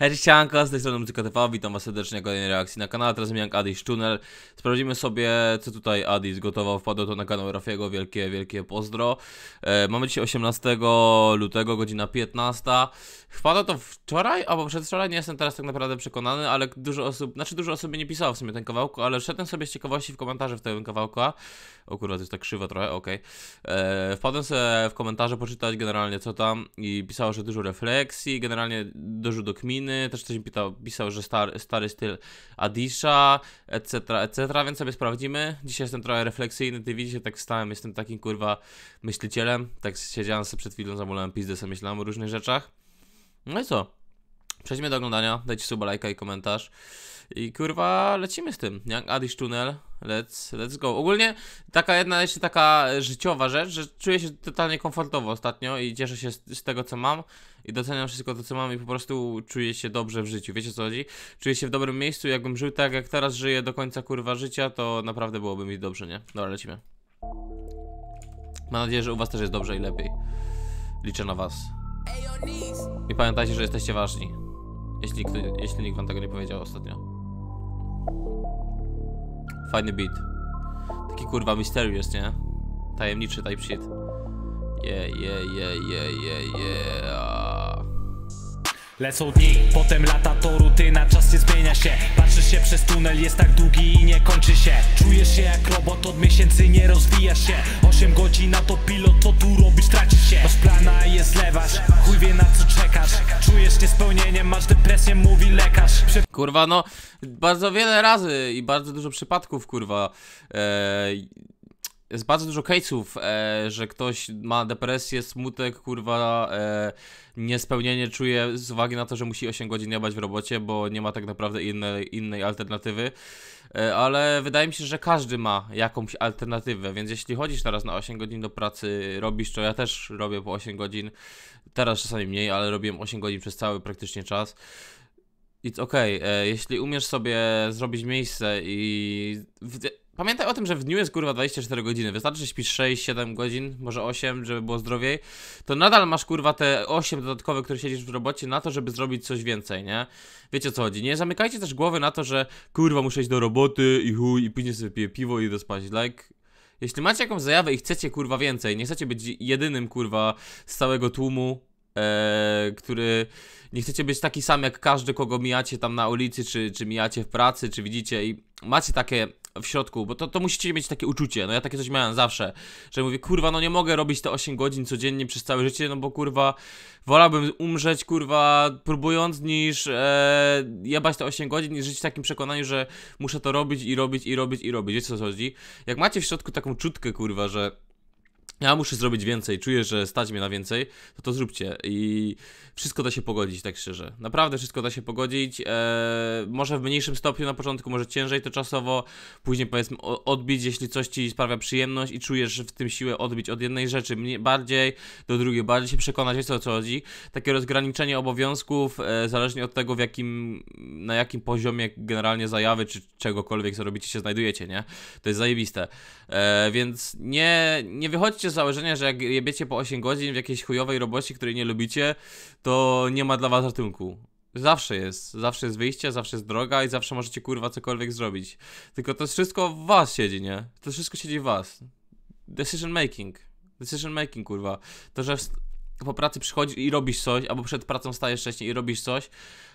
Hej, Cianka, z tej strony muzyka TV witam was serdecznie na kolejnej reakcji na kanale, teraz zmieniam Adi Sztunel. Sprawdzimy sobie, co tutaj Adis zgotował, wpadło to na kanał Rafiego, wielkie, wielkie pozdro. E, mamy dzisiaj 18 lutego, godzina 15. Wpadło to wczoraj, albo przedwczoraj, nie jestem teraz tak naprawdę przekonany, ale dużo osób, znaczy dużo osób nie pisało w sumie ten kawałku, ale szedłem sobie z ciekawości w komentarze w tym kawałku O kurwa, to jest tak krzywo trochę, okej. Okay. E, wpadłem sobie w komentarze poczytać generalnie co tam i pisało, że dużo refleksji, generalnie dużo do kminy inny, też ktoś mi pisał, pisał że stary, stary styl Adisha, etc., etc., więc sobie sprawdzimy. Dzisiaj jestem trochę refleksyjny, ty widzicie, tak stałem, jestem takim kurwa myślicielem, tak siedziałem sobie przed chwilą, zamulałem pizdę, sobie myślałem o różnych rzeczach. No i co? Przejdźmy do oglądania, dajcie suba, lajka i komentarz. I kurwa, lecimy z tym. Jak Adish Tunnel, let's, let's go. Ogólnie taka jedna jeszcze taka życiowa rzecz, że czuję się totalnie komfortowo ostatnio i cieszę się z, z, tego, co mam. I doceniam wszystko to, co mam i po prostu czuję się dobrze w życiu. Wiecie co chodzi? Czuję się w dobrym miejscu. Jakbym żył tak, jak teraz żyję do końca kurwa życia, to naprawdę byłoby mi dobrze, nie? Dobra, lecimy. Mam nadzieję, że u was też jest dobrze i lepiej. Liczę na was. I pamiętajcie, że jesteście ważni. Jeśli, jeśli nikt wam tego nie powiedział ostatnio. Fajny beat. Taki kurwa mysterious, nie? Tajemniczy type shit. Yeah, yeah, yeah, yeah, yeah, yeah. Lecą dni, potem lata to rutyna, czas nie zmienia się Patrzysz się przez tunel, jest tak długi i nie kończy się Czujesz się jak robot, od miesięcy nie rozwijasz się 8 godzin na to pilot, co tu robisz, tracisz się Masz plana jest lewasz, kurwa, no bardzo wiele razy i bardzo dużo przypadków, kurwa. E, jest bardzo dużo case'ów, e, że ktoś ma depresję, smutek, kurwa, e, niespełnienie czuje z uwagi na to, że musi 8 godzin jebać w robocie, bo nie ma tak naprawdę inne, innej alternatywy. E, ale wydaje mi się, że każdy ma jakąś alternatywę, więc jeśli chodzisz teraz na 8 godzin do pracy, robisz to, ja też robię po 8 godzin, teraz czasami mniej, ale robiłem 8 godzin przez cały praktycznie czas. It's okej, okay. E, jeśli umiesz sobie zrobić miejsce i... E, pamiętaj o tym, że w dniu jest kurwa 24 godziny. Wystarczy, że śpisz 6-7 godzin, może 8, żeby było zdrowiej. To nadal masz kurwa te 8 dodatkowe, które siedzisz w robocie, na to, żeby zrobić coś więcej, nie? Wiecie o co chodzi. Nie zamykajcie też głowy na to, że kurwa muszę iść do roboty i chuj, i później sobie piję piwo i idę spać. Like, jeśli macie jakąś zajawę i chcecie kurwa więcej, nie chcecie być jedynym kurwa z całego tłumu, E, który nie chcecie być taki sam jak każdy, kogo mijacie tam na ulicy, czy, czy mijacie w pracy, czy widzicie i macie takie w środku, bo to, to musicie mieć takie uczucie, no ja takie coś miałem zawsze, że mówię, kurwa, no nie mogę robić te 8 godzin codziennie przez całe życie, no bo kurwa, wolałbym umrzeć, kurwa, próbując niż e, jebać te 8 godzin i żyć w takim przekonaniu, że muszę to robić i robić i robić i robić, wiecie co chodzi? Jak macie w środku taką czutkę, kurwa, że ja muszę zrobić więcej, czuję, że stać mnie na więcej, to to zróbcie i wszystko da się pogodzić, tak szczerze. Naprawdę wszystko da się pogodzić, eee, może w mniejszym stopniu na początku, może ciężej to czasowo, później powiedzmy odbić, jeśli coś ci sprawia przyjemność i czujesz w tym siłę odbić od jednej rzeczy mniej, bardziej do drugiej, bardziej się przekonać, o co, co chodzi. Takie rozgraniczenie obowiązków, e, zależnie od tego w jakim, na jakim poziomie generalnie zajawy czy czegokolwiek co robicie się znajdujecie, nie? To jest zajebiste. E, więc nie, nie wychodźcie wyjdźcie z założenia, że jak jebiecie po 8 godzin w jakiejś chujowej robocie, której nie lubicie, to nie ma dla was ratunku. Zawsze jest, zawsze jest wyjście, zawsze jest droga i zawsze możecie kurwa cokolwiek zrobić. Tylko to wszystko w was siedzi, nie? To wszystko siedzi w was. Decision making. Decision making, kurwa. To, że po pracy przychodzisz i robisz coś, albo przed pracą stajesz wcześniej i robisz coś,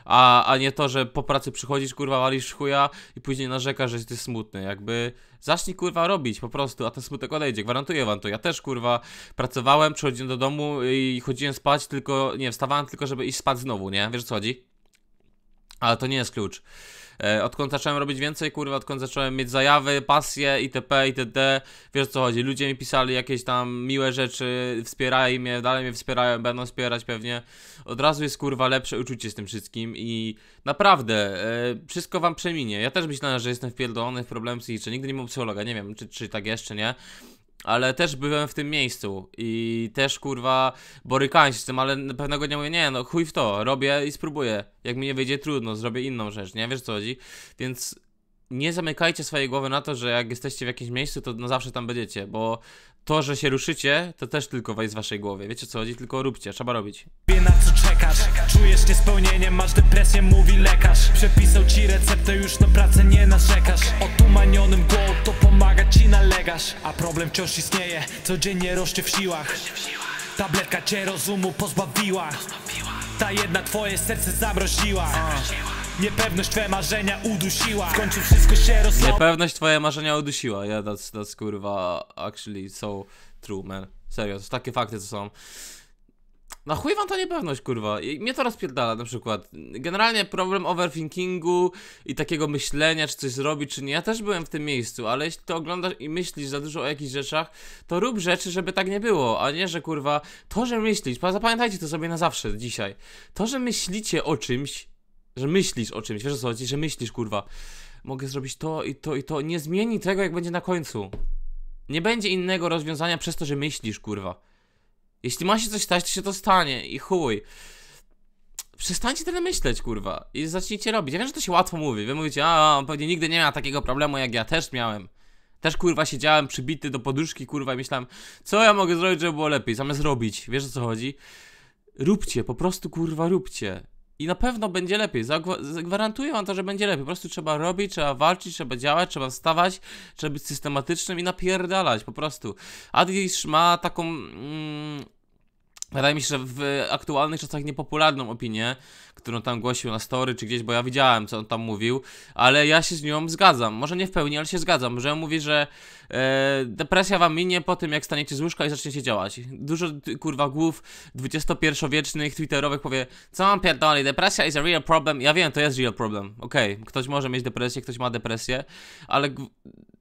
a, a nie to, że po pracy przychodzisz, kurwa, walisz chuja i później narzekasz, że jesteś smutny, jakby zacznij, kurwa, robić po prostu, a ten smutek odejdzie, gwarantuję wam to, ja też, kurwa, pracowałem, przychodziłem do domu i chodziłem spać, tylko, nie, wstawałem tylko, żeby iść spać znowu, nie, wiesz co chodzi? Ale to nie jest klucz. E, odkąd zacząłem robić więcej, kurwa, odkąd zacząłem mieć zajawy, pasje itp. itd. Wiesz o co chodzi, ludzie mi pisali jakieś tam miłe rzeczy, wspierają mnie, dalej mnie wspierają, będą wspierać pewnie. Od razu jest kurwa lepsze uczucie z tym wszystkim i naprawdę e, wszystko wam przeminie. Ja też myślałem, że jestem wpierdolony w problem psychiczny, nigdy nie mam psychologa, nie wiem czy, czy tak jeszcze nie ale też byłem w tym miejscu i też kurwa borykałem się z tym, ale pewnego dnia mówię, nie no chuj w to, robię i spróbuję. Jak mi nie wyjdzie trudno, zrobię inną rzecz, nie? Wiesz co chodzi? Więc nie zamykajcie swojej głowy na to, że jak jesteście w jakimś miejscu, to no zawsze tam będziecie, bo to, że się ruszycie, to też tylko wejść z waszej głowy. Wiecie co chodzi? Tylko róbcie, trzeba robić. Wie na co czekasz, czujesz niespełnienie, masz depresję, mówi lekarz. Przepisał ci receptę, już na pracę nie narzekasz. O tumanionym głową to pomaga ci nalegasz. A problem wciąż istnieje, codziennie rośnie w siłach. Tabletka cię rozumu pozbawiła. Ta jedna twoje serce zamroziła. Niepewność twoje marzenia udusiła W końcu wszystko się rozlało Niepewność twoje marzenia udusiła Yeah, that's, that's kurwa actually so true, man Serio, to takie fakty to są na chuj wam ta niepewność, kurwa. I mnie to rozpierdala na przykład. Generalnie problem overthinkingu i takiego myślenia, czy coś zrobić, czy nie. Ja też byłem w tym miejscu, ale jeśli to oglądasz i myślisz za dużo o jakichś rzeczach, to rób rzeczy, żeby tak nie było, a nie, że kurwa, to, że myślisz, zapamiętajcie to sobie na zawsze dzisiaj. To, że myślicie o czymś, że myślisz o czymś, wiesz o co chodzi, że myślisz, kurwa. Mogę zrobić to i to i to. Nie zmieni tego, jak będzie na końcu. Nie będzie innego rozwiązania przez to, że myślisz, kurwa. Jeśli ma się coś stać, to się to stanie i chuj. Przestańcie tyle myśleć, kurwa. I zacznijcie robić. Ja wiem, że to się łatwo mówi. Wy mówicie, a on pewnie nigdy nie miał takiego problemu, jak ja też miałem. Też kurwa siedziałem przybity do poduszki, kurwa, i myślałem, co ja mogę zrobić, żeby było lepiej, zamiast robić. Wiesz o co chodzi? Róbcie, po prostu kurwa róbcie. I na pewno będzie lepiej. Zagwarantuję wam to, że będzie lepiej. Po prostu trzeba robić, trzeba walczyć, trzeba działać, trzeba wstawać, trzeba być systematycznym i napierdalać po prostu. Adis ma taką mm, Wydaje mi się, że w aktualnych czasach niepopularną opinię, którą tam głosił na story czy gdzieś, bo ja widziałem, co on tam mówił, ale ja się z nią zgadzam. Może nie w pełni, ale się zgadzam, że on mówi, że e, depresja wam minie po tym, jak staniecie z łóżka i zaczniecie działać. Dużo, kurwa, głów XXI-wiecznych, twitterowych powie, co mam pierdolę, depresja is a real problem. Ja wiem, to jest real problem. Okej, okay, ktoś może mieć depresję, ktoś ma depresję, ale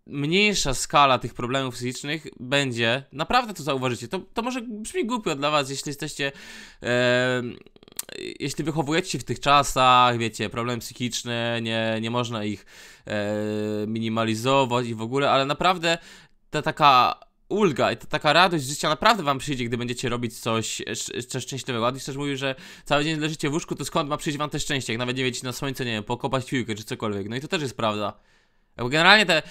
mniejsza skala tych problemów fizycznych będzie, naprawdę to zauważycie, to, to może brzmi głupio dla was, jeśli jesteście, e, jeśli wychowujecie się w tych czasach, wiecie, problem psychiczny, nie, nie można ich e, minimalizować i w ogóle, ale naprawdę ta taka ulga i ta taka radość życia naprawdę wam przyjdzie, gdy będziecie robić coś sz szczęśliwego. Adis też mówił, że cały dzień leżycie w łóżku, to skąd ma przyjść wam te szczęście, jak nawet nie wiecie na słońce, nie wiem, pokopać piłkę czy cokolwiek. No i to też jest prawda. Generalnie te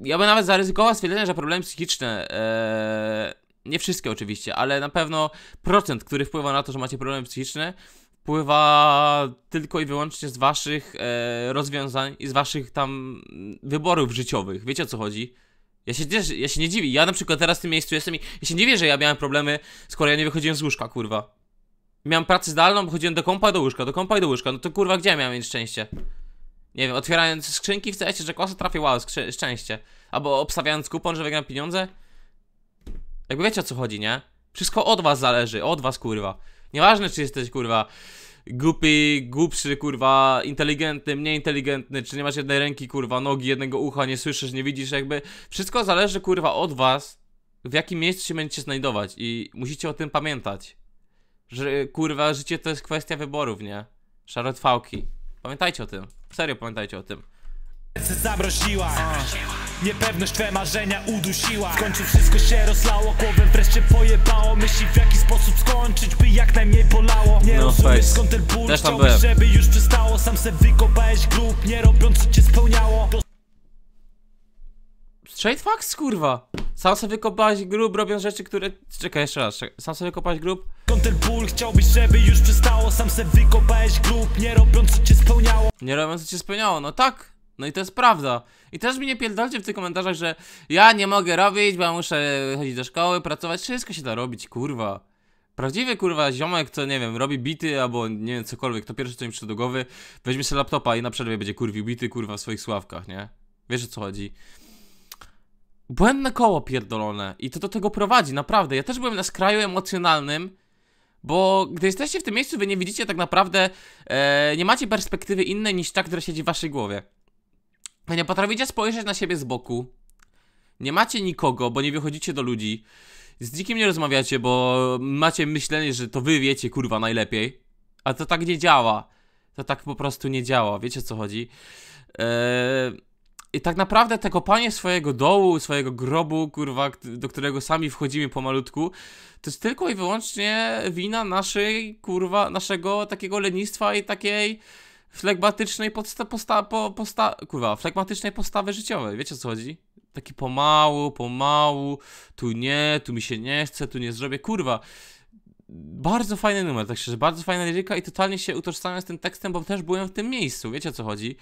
ja bym nawet zaryzykował stwierdzenie, że problemy psychiczne, e, nie wszystkie oczywiście, ale na pewno procent, który wpływa na to, że macie problemy psychiczne, wpływa tylko i wyłącznie z waszych e, rozwiązań i z waszych tam wyborów życiowych. Wiecie o co chodzi? Ja się, ja się nie dziwię. Ja na przykład teraz w tym miejscu jestem i ja się nie dziwię, że ja miałem problemy, skoro ja nie wychodziłem z łóżka, kurwa. Miałem pracę zdalną, chodziłem do kompa do łóżka, do kompa i do łóżka. No to kurwa, gdzie ja miałem mieć szczęście? Nie wiem, otwierając skrzynki w CS, że kosa trafi, wow, szczęście. Albo obstawiając kupon, że wygram pieniądze. Jakby wiecie o co chodzi, nie? Wszystko od was zależy, od was kurwa. Nieważne czy jesteś kurwa głupi, głupszy, kurwa, inteligentny, mniej inteligentny, czy nie masz jednej ręki, kurwa, nogi, jednego ucha, nie słyszysz, nie widzisz, jakby wszystko zależy, kurwa, od was, w jakim miejscu się będziecie znajdować i musicie o tym pamiętać, że, kurwa, życie to jest kwestia wyborów, nie? Szare Pamiętajcie o tym. Serio pamiętajcie o tym. Zamroziła. Niepewność twe marzenia udusiła W końcu wszystko się rozlało, głowę wreszcie pojebało Myśli w jaki sposób skończyć, by jak najmniej bolało Nie no, rozumiesz skąd ten ból, chciałbyś żeby już przestało Sam se wykopałeś grób, nie robiąc co cię spełniało Trade facts, kurwa! Sam sobie kopałeś grób, robiąc rzeczy, które... Czekaj, jeszcze raz, czekaj. sam sobie kopałeś grób. chciałbyś, żeby już przestało, sam se wykopałeś grób, nie robiąc co cię spełniało. Nie robiąc co cię spełniało, no tak. No i to jest prawda. I też mi nie pierdolcie w tych komentarzach, że ja nie mogę robić, bo ja muszę chodzić do szkoły, pracować, wszystko się da robić, kurwa. Prawdziwy kurwa ziomek, co nie wiem, robi bity albo nie wiem, cokolwiek, to pierwszy, co mi przyszło do głowy, weźmie sobie laptopa i na przerwie będzie kurwił bity kurwa w swoich sławkach, nie? Wiesz o co chodzi? Błędne koło pierdolone i to do tego prowadzi, naprawdę. Ja też byłem na skraju emocjonalnym, bo gdy jesteście w tym miejscu, wy nie widzicie tak naprawdę, e, nie macie perspektywy innej niż ta, która siedzi w waszej głowie. Wy nie potraficie spojrzeć na siebie z boku, nie macie nikogo, bo nie wychodzicie do ludzi, z nikim nie rozmawiacie, bo macie myślenie, że to wy wiecie, kurwa, najlepiej. A to tak nie działa. To tak po prostu nie działa, wiecie o co chodzi. Eee... I tak naprawdę te kopanie swojego dołu, swojego grobu, kurwa, do którego sami wchodzimy pomalutku, to jest tylko i wyłącznie wina naszej, kurwa, naszego takiego lenistwa i takiej flegmatycznej posta, posta, po, posta, kurwa, flegmatycznej postawy życiowej, wiecie o co chodzi? Taki pomału, pomału, tu nie, tu mi się nie chce, tu nie zrobię, kurwa. Bardzo fajny numer, tak szczerze, bardzo fajna liryka i totalnie się utożsamiam z tym tekstem, bo też byłem w tym miejscu, wiecie o co chodzi?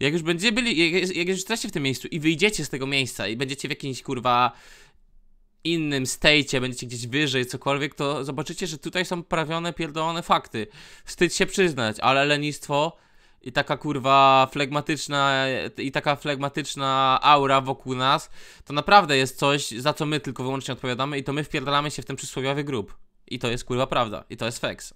Jak już będziecie byli, jak, jak już jesteście w tym miejscu i wyjdziecie z tego miejsca i będziecie w jakimś kurwa innym stejcie, będziecie gdzieś wyżej, cokolwiek, to zobaczycie, że tutaj są prawione, pierdolone fakty. Wstyd się przyznać, ale lenistwo i taka kurwa flegmatyczna i taka flegmatyczna aura wokół nas, to naprawdę jest coś, za co my tylko wyłącznie odpowiadamy i to my wpierdalamy się w ten przysłowiowy grób. I to jest kurwa prawda. I to jest feks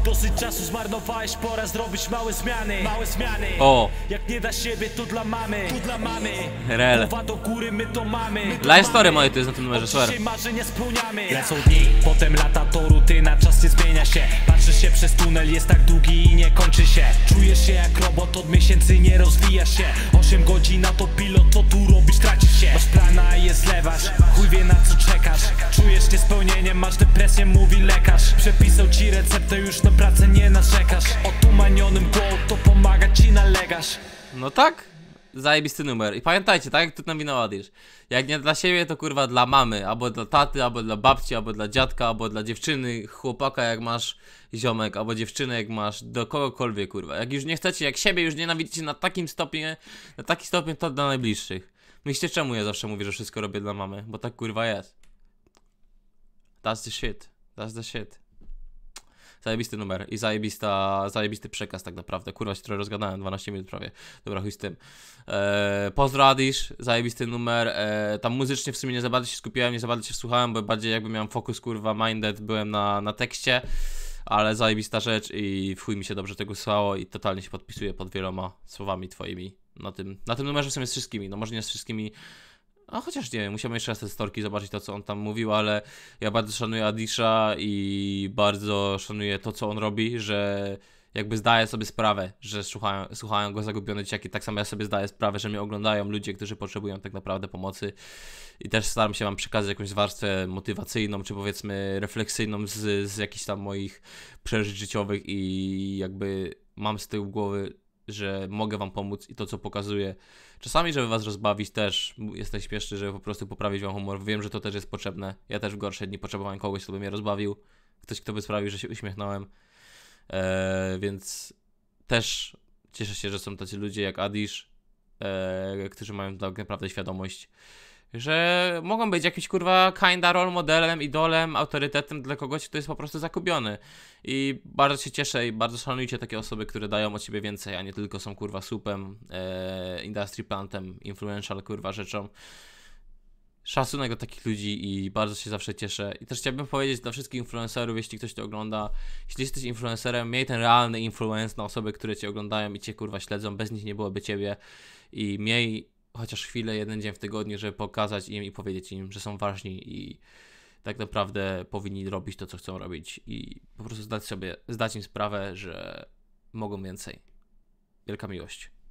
dosyć czasu zmarnowałeś, pora zrobić małe zmiany Małe zmiany O Jak nie da siebie, to dla mamy To dla mamy Rel Uwa do góry, my to mamy life story moje to jest na tym numerze, swer marzenia spełniamy Lecą dni, potem lata to rutyna, czas nie zmienia się patrzy się przez tunel, jest tak długi i nie kończy się Czujesz się jak robot, od miesięcy nie rozwija się osiem godzin na to pilot, co tu robisz, traci się Masz plana i je zlewasz Chuj wie na co czekasz Czujesz niespełnienie, masz depresję, mówi lekarz Przepisał ci receptę, już na pracę nie narzekasz Otumanionym głową to pomaga ci nalegasz No tak? Zajebisty numer I pamiętajcie, tak jak tu nam winowadisz Jak nie dla siebie, to kurwa dla mamy Albo dla taty, albo dla babci, albo dla dziadka Albo dla dziewczyny, chłopaka jak masz ziomek Albo dziewczynę jak masz Do kogokolwiek kurwa Jak już nie chcecie, jak siebie już nienawidzicie na takim stopniu Na taki stopień to dla najbliższych Myślicie czemu ja zawsze mówię, że wszystko robię dla mamy? Bo tak kurwa jest. That's the shit. That's the shit. Zajebisty numer i zajebista, zajebisty przekaz tak naprawdę. Kurwa się trochę rozgadałem, 12 minut prawie. Dobra, chuj z tym. Eee, zajebisty numer. Eee, tam muzycznie w sumie nie za bardzo się skupiałem, nie za bardzo się wsłuchałem, bo bardziej jakby miałem fokus kurwa minded, byłem na, na tekście. Ale zajebista rzecz i w chuj mi się dobrze tego słuchało i totalnie się podpisuję pod wieloma słowami twoimi na tym, na tym numerze w sumie z wszystkimi, no może nie z wszystkimi, a chociaż nie wiem, musiałbym jeszcze raz te storki zobaczyć to, co on tam mówił, ale ja bardzo szanuję Adisha i bardzo szanuję to, co on robi, że jakby zdaję sobie sprawę, że słuchają, słuchają go zagubione dzieciaki, tak samo ja sobie zdaję sprawę, że mnie oglądają ludzie, którzy potrzebują tak naprawdę pomocy i też staram się wam przekazać jakąś warstwę motywacyjną, czy powiedzmy refleksyjną z, z jakichś tam moich przeżyć życiowych i jakby mam z tyłu głowy że mogę wam pomóc i to, co pokazuję. Czasami, żeby was rozbawić, też jestem śmieszny, żeby po prostu poprawić wam humor. Wiem, że to też jest potrzebne. Ja też w gorsze dni potrzebowałem kogoś, kto by mnie rozbawił. Ktoś, kto by sprawił, że się uśmiechnąłem. Eee, więc też cieszę się, że są tacy ludzie jak Adish, e, którzy mają tak naprawdę świadomość że mogą być jakimś kurwa kinda role modelem, idolem, autorytetem dla kogoś, kto jest po prostu zakupiony. I bardzo się cieszę i bardzo szanujcie takie osoby, które dają od siebie więcej, a nie tylko są kurwa supem, e, industry plantem, influential kurwa rzeczą. Szacunek do takich ludzi i bardzo się zawsze cieszę. I też chciałbym powiedzieć dla wszystkich influencerów, jeśli ktoś to ogląda, jeśli jesteś influencerem, miej ten realny influence na osoby, które cię oglądają i cię kurwa śledzą, bez nich nie byłoby ciebie. I miej chociaż chwilę, jeden dzień w tygodniu, żeby pokazać im i powiedzieć im, że są ważni i tak naprawdę powinni robić to, co chcą robić i po prostu zdać sobie, zdać im sprawę, że mogą więcej. Wielka miłość.